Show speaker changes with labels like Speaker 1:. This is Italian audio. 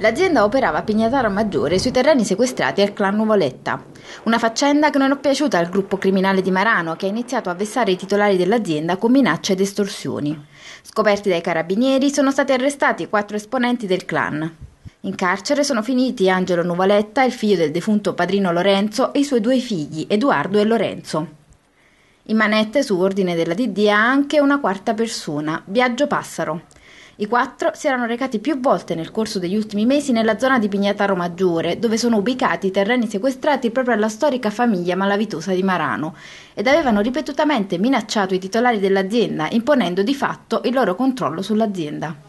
Speaker 1: L'azienda operava a Pignataro Maggiore sui terreni sequestrati al clan Nuvoletta. Una faccenda che non è piaciuta al gruppo criminale di Marano, che ha iniziato a vessare i titolari dell'azienda con minacce ed estorsioni. Scoperti dai carabinieri, sono stati arrestati quattro esponenti del clan. In carcere sono finiti Angelo Nuvoletta, il figlio del defunto padrino Lorenzo, e i suoi due figli, Edoardo e Lorenzo. In manette, su ordine della DD, anche una quarta persona, Biagio Passaro, i quattro si erano recati più volte nel corso degli ultimi mesi nella zona di Pignataro Maggiore, dove sono ubicati i terreni sequestrati proprio alla storica famiglia malavitosa di Marano, ed avevano ripetutamente minacciato i titolari dell'azienda, imponendo di fatto il loro controllo sull'azienda.